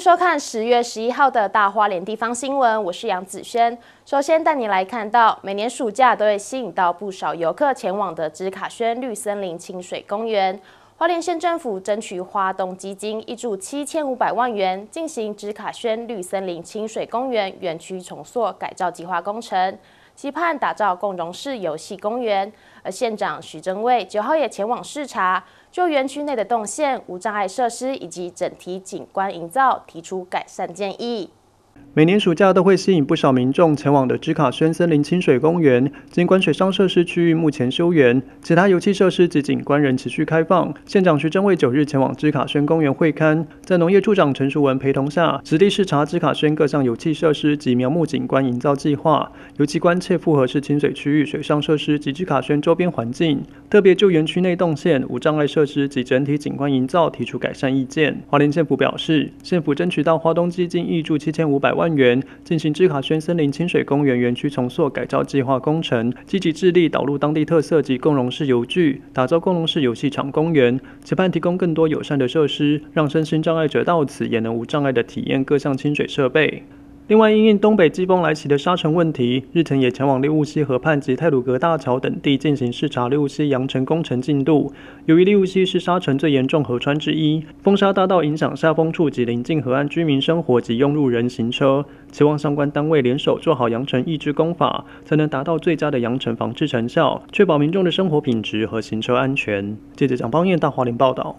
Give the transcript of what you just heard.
收看十月十一号的大花莲地方新闻，我是杨子轩。首先带你来看到，每年暑假都会吸引到不少游客前往的指卡轩绿森林清水公园。花莲县政府争取花东基金一注七千五百万元，进行芝卡轩绿森林清水公园园区重塑改造计划工程，期盼打造共融式游戏公园。而县长徐正卫九号也前往视察，就园区内的动线、无障碍设施以及整体景观营造提出改善建议。每年暑假都会吸引不少民众前往的芝卡轩森林清水公园尽管水上设施区域目前休园，其他游憩设施及景观仍持续开放。县长徐正伟九日前往芝卡轩公园会刊，在农业处长陈淑文陪同下，实地视察芝卡轩各项游憩设施及苗木景观营造计划，尤其关切复合式清水区域水上设施及芝卡轩周边环境，特别就园区内动线、无障碍设施及整体景观营造提出改善意见。华林县府表示，县府争取到华东基金挹注七千五百。百万元进行芝卡轩森林清水公园园区重塑改造计划工程，积极致力导入当地特色及共融式游具，打造共融式游戏场公园，期盼提供更多友善的设施，让身心障碍者到此也能无障碍的体验各项清水设备。另外，因应东北季风来袭的沙尘问题，日前也前往利物浦河畔及泰鲁阁大桥等地进行视察，利物浦扬尘工程进度。由于利物浦是沙尘最严重河川之一，风沙大到影响下风处及临近河岸居民生活及用路人行车，期望相关单位联手做好扬尘抑制工法，才能达到最佳的扬尘防治成效，确保民众的生活品质和行车安全。记者蒋邦彦大华林报道。